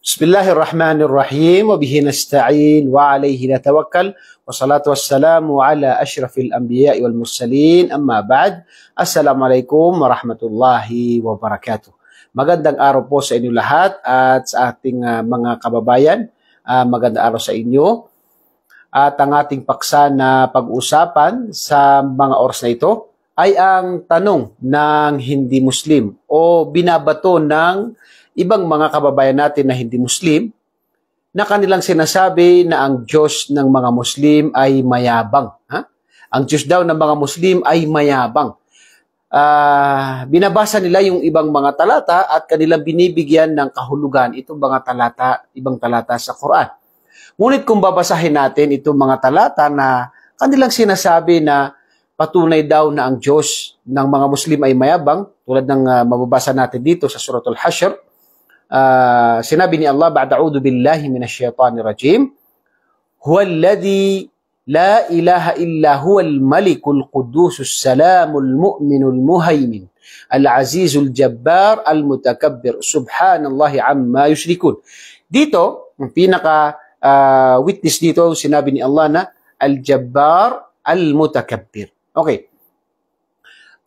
بسم الله الرحمن الرحيم وبه نستعين وعليه نتوكل والصلاة والسلام على أشرف الأنبياء والمرسلين أما بعد السلام عليكم ورحمة الله وبركاته Magandang araw po sa inyo lahat at sa ating uh, mga kababayan. Uh, magandang araw sa inyo. At ang ating paksa na pag-usapan sa mga oras na ito ay ang tanong ng hindi Muslim o binabato ng ibang mga kababayan natin na hindi Muslim na kanilang sinasabi na ang Diyos ng mga Muslim ay mayabang. Ha? Ang Diyos daw ng mga Muslim ay mayabang. Uh, binabasa nila yung ibang mga talata at kanilang binibigyan ng kahulugan itong mga talata, ibang talata sa Quran. Ngunit kung babasahin natin itong mga talata na kanilang sinasabi na patunay daw na ang Diyos ng mga Muslim ay mayabang, tulad ng uh, mababasa natin dito sa Suratul Hashr, آه، سنابني الله بعد أعوذ بالله من الشيطان الرجيم هو الذي لا إله إلا هو الملك القدوس السلام المؤمن المهيمن العزيز الجبار المتكبر سبحان الله عما يشركون ديتو ang pinaka uh, witness dito sinabi ni Allah na okay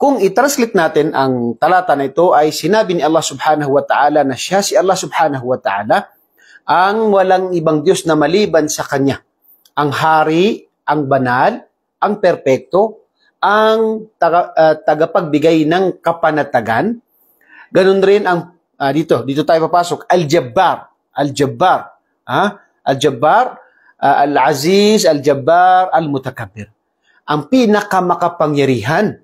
Kung i-translate natin ang talata na ito ay sinabi ni Allah subhanahu wa ta'ala na siya si Allah subhanahu wa ta'ala ang walang ibang Diyos na maliban sa Kanya. Ang hari, ang banal, ang perpekto, ang taga, uh, tagapagbigay ng kapanatagan. Ganun rin ang, uh, dito, dito tayo papasok, Al-Jabbar. Al-Jabbar. Ha? Al-Jabbar, uh, Al-Aziz, Al-Jabbar, Al-Mutakabbir. Ang pinakamakapangyarihan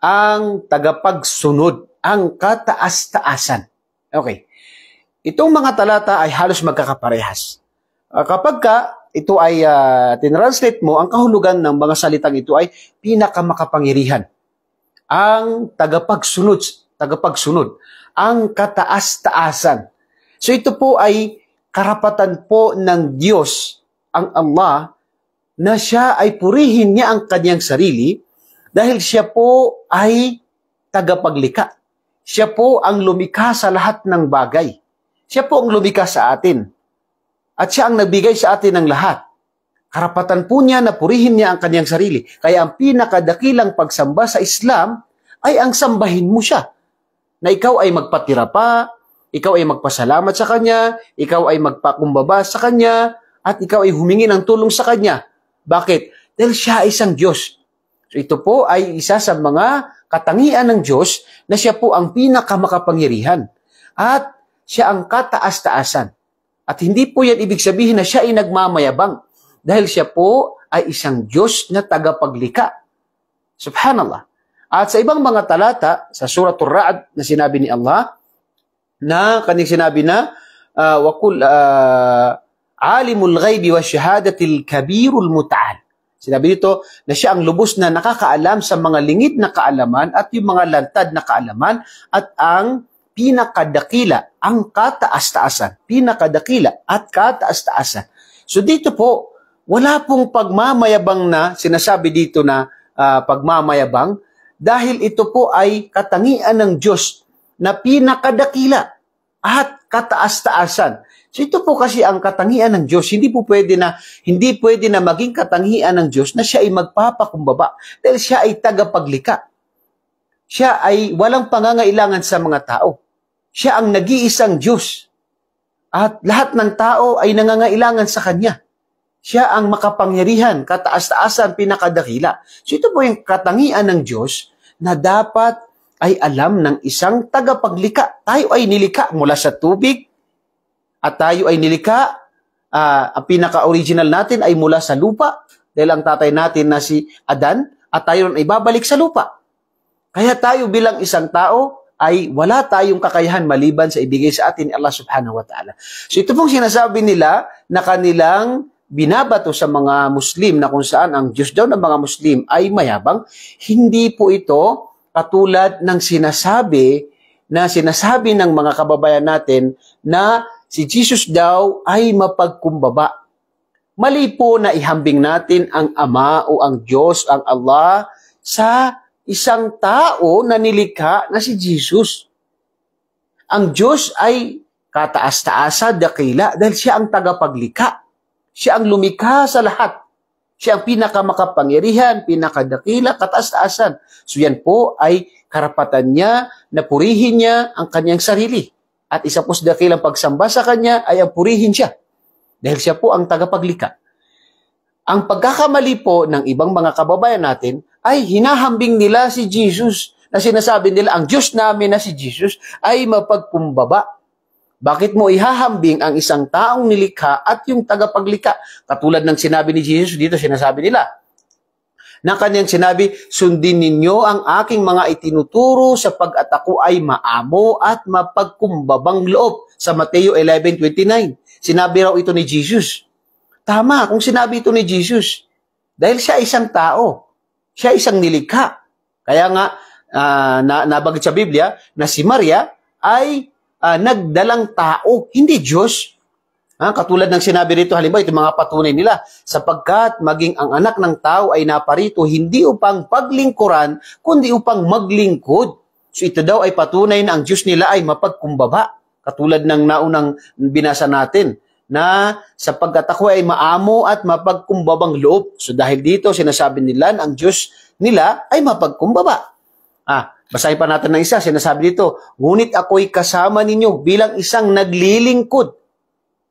ang tagapagsunod, ang kataas-taasan. Okay. Itong mga talata ay halos magkakaparehas. Uh, kapag ka ito ay uh, tinranslate mo, ang kahulugan ng mga salitang ito ay pinakamakapangyarihan. Ang tagapagsunod, tagapagsunod, ang kataas-taasan. So ito po ay karapatan po ng Diyos, ang Allah, na siya ay purihin niya ang kanyang sarili dahil siya po ay tagapaglika. Siya po ang lumikha sa lahat ng bagay. Siya po ang lumikha sa atin. At siya ang nagbigay sa atin ng lahat. Karapatan po niya na purihin niya ang kanyang sarili. Kaya ang pinakadakilang pagsamba sa Islam ay ang sambahin mo siya. Na ikaw ay magpatira pa, ikaw ay magpasalamat sa kanya, ikaw ay magpakumbaba sa kanya, at ikaw ay humingi ng tulong sa kanya. Bakit? Dahil siya ay isang Diyos So ito po ay isa sa mga katangian ng Diyos na siya po ang pinakamakapangyarihan at siya ang kataas-taasan. At hindi po yan ibig sabihin na siya ay nagmamayabang dahil siya po ay isang Diyos na tagapaglika. Subhanallah. At sa ibang mga talata sa suratul Ra'd na sinabi ni Allah na kanyang sinabi na uh, wa uh, alimul ghaibi wa shahadatil kabirul muta'al Sinabi dito na siya ang lubos na nakakaalam sa mga lingid na kaalaman at yung mga lantad na kaalaman at ang pinakadakila, ang kataas-taasan, pinakadakila at kataas-taasan. So dito po, wala pong pagmamayabang na sinasabi dito na uh, pagmamayabang dahil ito po ay katangian ng Diyos na pinakadakila at kataas-taasan. So ito po kasi ang katangian ng Diyos. Hindi po pwede na hindi pwede na maging katangian ng Diyos na siya ay magpapakumbaba dahil siya ay tagapaglika. Siya ay walang pangangailangan sa mga tao. Siya ang nag-iisang Diyos. At lahat ng tao ay nangangailangan sa kanya. Siya ang makapangyarihan, kataas-taasan, pinakadakila. So ito po yung katangian ng Diyos na dapat ay alam ng isang tagapaglika. Tayo ay nilika mula sa tubig, at tayo ay nilika, uh, ah, ang pinaka-original natin ay mula sa lupa, dahil ang tatay natin na si Adan, at tayo ay babalik sa lupa. Kaya tayo bilang isang tao ay wala tayong kakayahan maliban sa ibigay sa atin ni Allah subhanahu wa ta'ala. So ito pong sinasabi nila na kanilang binabato sa mga Muslim na kung saan ang Diyos daw ng mga Muslim ay mayabang, hindi po ito katulad ng sinasabi na sinasabi ng mga kababayan natin na Si Jesus daw ay mapagkumbaba. Mali po na ihambing natin ang Ama o ang Diyos, ang Allah, sa isang tao na nilikha na si Jesus. Ang Diyos ay kataas-taasa, dakila, dahil siya ang tagapaglikha. Siya ang lumikha sa lahat. Siya ang pinakamakapangyarihan, pinakadakila, kataas-taasan. So yan po ay karapatan niya na purihin niya ang kanyang sarili at isa po po's dakilang pagsamba sa Kanya ay ang purihin siya dahil siya po ang tagapaglikha. Ang pagkakamali po ng ibang mga kababayan natin ay hinahambing nila si Jesus na sinasabi nila ang Diyos namin na si Jesus ay mapagpumbaba. Bakit mo ihahambing ang isang taong nilikha at yung tagapaglikha? Katulad ng sinabi ni Jesus dito, sinasabi nila, na kanyang sinabi, Sundin ninyo ang aking mga itinuturo sapagat ako ay maamo at mapagkumbabang loob sa Mateo 11.29. Sinabi raw ito ni Jesus. Tama kung sinabi ito ni Jesus. Dahil siya isang tao. Siya isang nilikha. Kaya nga, uh, na, nabagit sa Biblia na si Maria ay uh, nagdalang tao, hindi Diyos. Ah, katulad ng sinabi rito, halimbawa, ito mga patunay nila, sapagkat maging ang anak ng tao ay naparito hindi upang paglingkuran, kundi upang maglingkod. So ito daw ay patunay na ang Diyos nila ay mapagkumbaba, katulad ng naunang binasa natin na sapagkat ako ay maamo at mapagkumbabang loob. So dahil dito, sinasabi nila na ang Diyos nila ay mapagkumbaba. Ah, basahin pa natin ng isa, sinasabi dito, Ngunit ako'y kasama ninyo bilang isang naglilingkod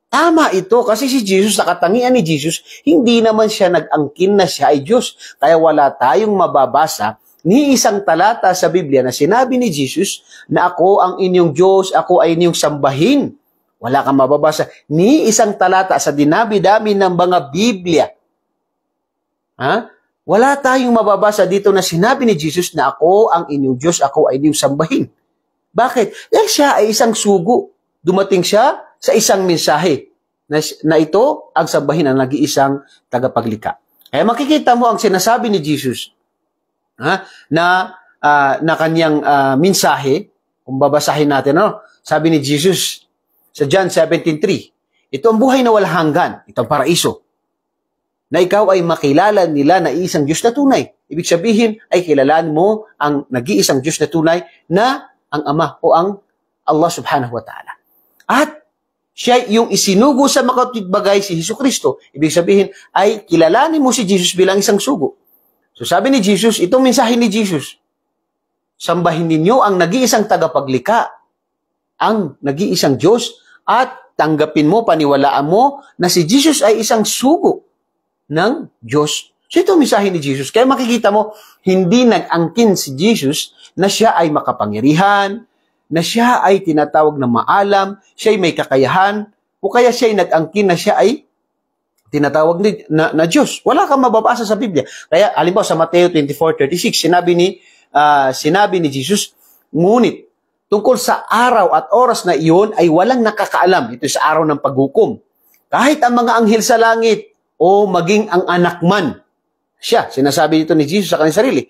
Tama ito kasi si Jesus, sa katangian ni Jesus, hindi naman siya nag-angkin na siya ay Diyos. Kaya wala tayong mababasa ni isang talata sa Biblia na sinabi ni Jesus na ako ang inyong Diyos, ako ay inyong sambahin. Wala kang mababasa ni isang talata sa dinabi-dami ng mga Biblia. Ha? Wala tayong mababasa dito na sinabi ni Jesus na ako ang inyong Diyos, ako ay inyong sambahin. Bakit? Eh siya ay isang sugo. Dumating siya sa isang mensahe na, na ito ang sambahin ng nag-iisang tagapaglikha. Kaya eh, makikita mo ang sinasabi ni Jesus ha, na uh, na kanyang uh, mensahe, kung babasahin natin, ano? sabi ni Jesus sa John 17.3, ito ang buhay na walang hanggan, ito ang paraiso, na ikaw ay makilala nila na isang Diyos na tunay. Ibig sabihin ay kilalaan mo ang nag-iisang Diyos na tunay na ang Ama o ang Allah subhanahu wa ta'ala. At siya yung isinugo sa makatibagay si Hesus Kristo. Ibig sabihin ay kilalanin mo si Jesus bilang isang sugo. So sabi ni Jesus, itong mensahe ni Jesus, sambahin ninyo ang nag-iisang tagapaglika, ang nag-iisang Diyos, at tanggapin mo, paniwalaan mo na si Jesus ay isang sugo ng Diyos. So ito ang ni Jesus. Kaya makikita mo, hindi nag-angkin si Jesus na siya ay makapangyarihan, na siya ay tinatawag na maalam, siya ay may kakayahan, o kaya siya ay nag-angkin na siya ay tinatawag ni, na, na Diyos. Wala kang mababasa sa Biblia. Kaya, alimbawa sa Mateo 24:36, sinabi ni uh, sinabi ni Jesus, ngunit tungkol sa araw at oras na iyon ay walang nakakaalam. Ito sa araw ng paghukom. Kahit ang mga anghel sa langit o maging ang anak man. Siya, sinasabi dito ni Jesus sa kanyang sarili.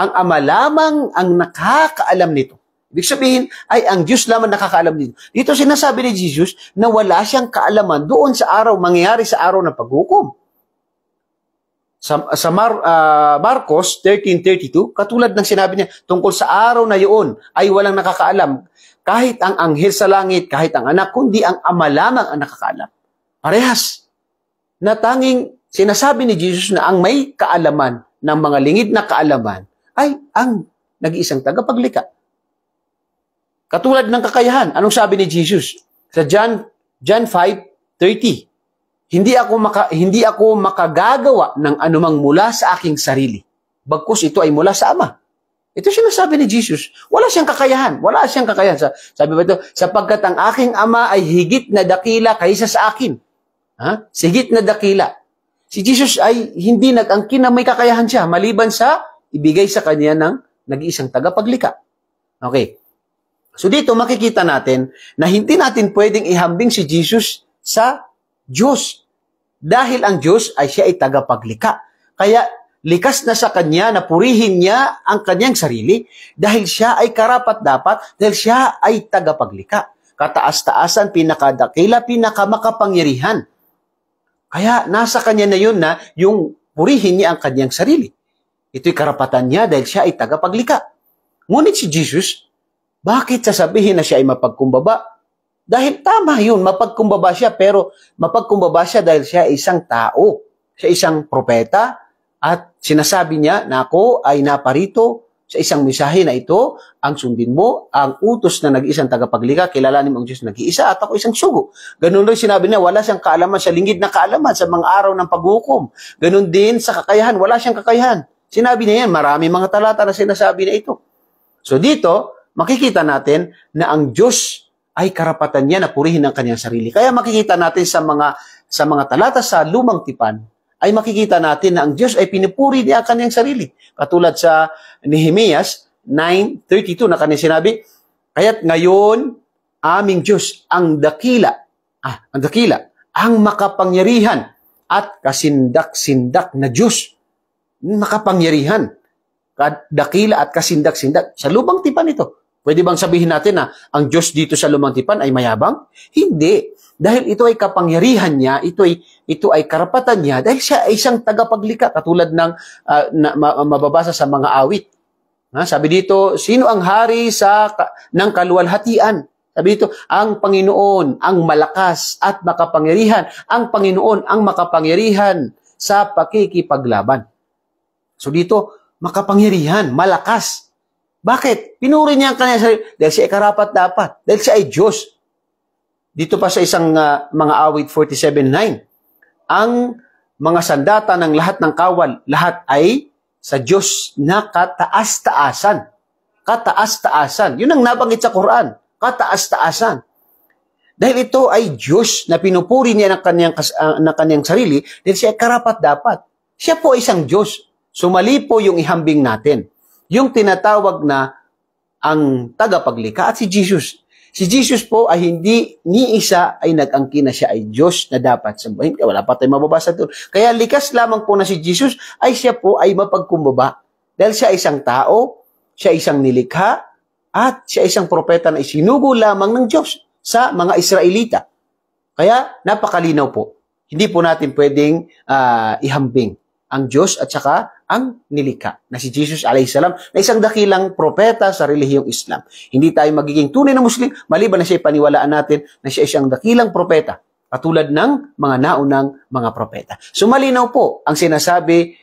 Ang ama lamang ang nakakaalam nito. Ibig sabihin, ay ang Diyos lamang nakakaalam dito. Dito sinasabi ni Jesus na wala siyang kaalaman doon sa araw, mangyayari sa araw ng paghukom. Sa, sa Mar, uh, Marcos 13.32, katulad ng sinabi niya, tungkol sa araw na yun ay walang nakakaalam. Kahit ang anghel sa langit, kahit ang anak, kundi ang ama lamang ang nakakaalam. Parehas Natanging sinasabi ni Jesus na ang may kaalaman ng mga lingid na kaalaman ay ang nag-iisang tagapaglikha. Katulad ng kakayahan. Anong sabi ni Jesus? Sa John, John 5.30, hindi ako, maka, hindi ako makagagawa ng anumang mula sa aking sarili. Bagkus ito ay mula sa Ama. Ito sinasabi ni Jesus. Wala siyang kakayahan. Wala siyang kakayahan. Sa, sabi ba ito? Sapagkat ang aking ama ay higit na dakila kaysa sa akin. Ha? Higit na dakila. Si Jesus ay hindi nag-angkin na may kakayahan siya maliban sa ibigay sa kanya ng nag-iisang tagapaglikha. Okay. So dito makikita natin na hindi natin pwedeng ihambing si Jesus sa Diyos. Dahil ang Diyos ay siya ay tagapaglika. Kaya likas na sa Kanya na purihin niya ang Kanyang sarili dahil siya ay karapat-dapat, dahil siya ay tagapaglika. Kataas-taasan, pinakadakila, pinakamakapangyarihan. Kaya nasa Kanya na yun na yung purihin niya ang Kanyang sarili. Ito'y karapatan niya dahil siya ay tagapaglika. Ngunit si Jesus, bakit sasabihin na siya ay mapagkumbaba? Dahil tama yun, mapagkumbaba siya, pero mapagkumbaba siya dahil siya ay isang tao, siya isang propeta, at sinasabi niya na ako ay naparito sa isang misahe na ito, ang sundin mo, ang utos na nag-iisang tagapaglika, kilalanin mo ang Diyos nag-iisa at ako isang sugo. Ganun rin sinabi niya, wala siyang kaalaman sa lingid na kaalaman sa mga araw ng paghukom. Ganun din sa kakayahan, wala siyang kakayahan. Sinabi niya yan, marami mga talata na sinasabi na ito. So dito, makikita natin na ang Diyos ay karapatan niya na purihin ang kanyang sarili. Kaya makikita natin sa mga sa mga talata sa Lumang Tipan ay makikita natin na ang Diyos ay pinupuri niya ang kanyang sarili. Katulad sa Nehemias 9.32 na kanyang sinabi, Kaya't ngayon, aming Diyos, ang dakila, ah, ang dakila, ang makapangyarihan at kasindak-sindak na Diyos. Makapangyarihan. Dakila at kasindak-sindak. Sa lubang tipan ito, Pwede bang sabihin natin na ang Diyos dito sa lumang tipan ay mayabang? Hindi. Dahil ito ay kapangyarihan niya, ito ay, ito ay karapatan niya, dahil siya ay isang tagapaglika, katulad ng uh, na, ma, mababasa sa mga awit. Ha? Sabi dito, sino ang hari sa ka, ng kaluwalhatian? Sabi dito, ang Panginoon ang malakas at makapangyarihan. Ang Panginoon ang makapangyarihan sa pakikipaglaban. So dito, makapangyarihan, malakas bakit? Pinuri niya ang kanyang sarili. Dahil siya ay karapat dapat. Dahil siya ay Diyos. Dito pa sa isang uh, mga awit 47.9. Ang mga sandata ng lahat ng kawal, lahat ay sa Diyos na kataas-taasan. Kataas-taasan. Yun ang nabanggit sa Quran. Kataas-taasan. Dahil ito ay Diyos na pinupuri niya ng kanyang, uh, ng kanyang sarili dahil siya ay karapat dapat. Siya po ay isang Diyos. Sumali po yung ihambing natin yung tinatawag na ang tagapaglikha at si Jesus. Si Jesus po ay hindi ni isa ay nag-angkin na siya ay Diyos na dapat sambahin. Kaya wala pa tayong mababasa doon. Kaya likas lamang po na si Jesus ay siya po ay mapagkumbaba. Dahil siya isang tao, siya isang nilikha, at siya isang propeta na isinugo lamang ng Diyos sa mga Israelita. Kaya napakalinaw po. Hindi po natin pwedeng uh, ihambing ang Diyos at saka ang nilika na si Jesus salam na isang dakilang propeta sa relihiyong Islam. Hindi tayo magiging tunay na Muslim maliban na siya paniwalaan natin na siya isang dakilang propeta katulad ng mga naunang mga propeta. So malinaw po ang sinasabi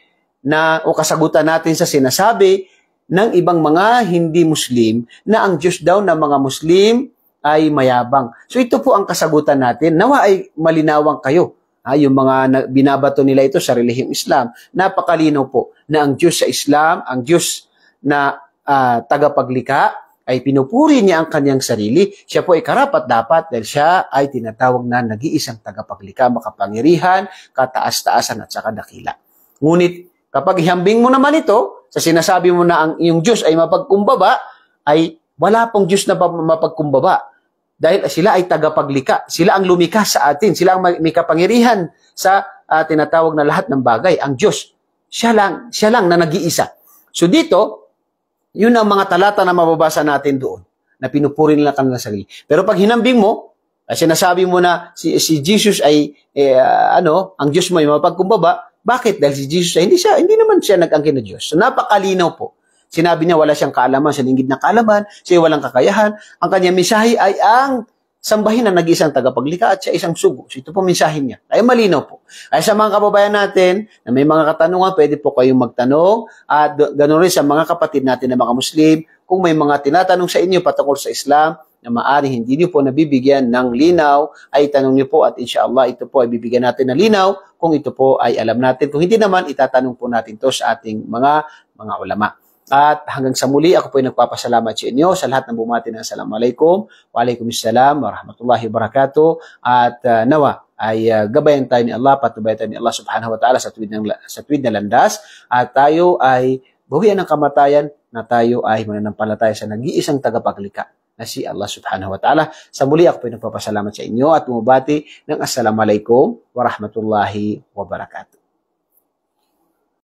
na o kasagutan natin sa sinasabi ng ibang mga hindi Muslim na ang Diyos daw ng mga Muslim ay mayabang. So ito po ang kasagutan natin. Nawa ay malinawang kayo Ah, yung mga binabato nila ito sa relihiyong Islam. Napakalino po na ang Diyos sa Islam, ang Diyos na uh, ah, tagapaglika, ay pinupuri niya ang kanyang sarili. Siya po ay karapat dapat dahil siya ay tinatawag na nag-iisang tagapaglika, makapangyarihan, kataas-taasan at saka dakila. Ngunit kapag ihambing mo naman ito, sa sinasabi mo na ang iyong Diyos ay mapagkumbaba, ay wala pong Diyos na mapagkumbaba dahil sila ay tagapaglika. Sila ang lumikha sa atin. Sila ang may kapangyarihan sa uh, tinatawag na lahat ng bagay. Ang Diyos. Siya lang, siya lang na nag-iisa. So dito, yun ang mga talata na mababasa natin doon na pinupuri nila kanila sarili. Pero pag hinambing mo, at ah, sinasabi mo na si, si Jesus ay eh, ah, ano, ang Diyos mo ay mapagkumbaba, bakit? Dahil si Jesus ay hindi siya hindi naman siya nag-angkin na Diyos. So napakalinaw po Sinabi niya wala siyang kaalaman sa lingid na kaalaman, siya walang kakayahan. Ang kanyang mensahe ay ang sambahin na nag-isang tagapaglikha at siya isang sugo. So ito po mensahe niya. Ay malino po. Ay sa mga kababayan natin na may mga katanungan, pwede po kayong magtanong at ganoon rin sa mga kapatid natin na mga Muslim kung may mga tinatanong sa inyo patungkol sa Islam na maaaring hindi niyo po nabibigyan ng linaw, ay tanong niyo po at insyaAllah ito po ay bibigyan natin ng linaw kung ito po ay alam natin. Kung hindi naman, itatanong po natin to sa ating mga mga ulama. At hanggang sa muli, ako po ay nagpapasalamat sa inyo sa lahat ng bumati ng Assalamualaikum, Waalaikumsalam, Warahmatullahi Wabarakatuh, at uh, nawa ay uh, gabayan tayo ni Allah, patubayan tayo ni Allah Subhanahu Wa Ta'ala sa tuwid, ng, sa tuwid na landas, at tayo ay bawian ng kamatayan na tayo ay mananampalataya sa nag-iisang tagapaglikha na si Allah subhanahu wa ta'ala. Sa muli ako po ay nagpapasalamat sa inyo at bumabati ng Assalamualaikum warahmatullahi wabarakatuh.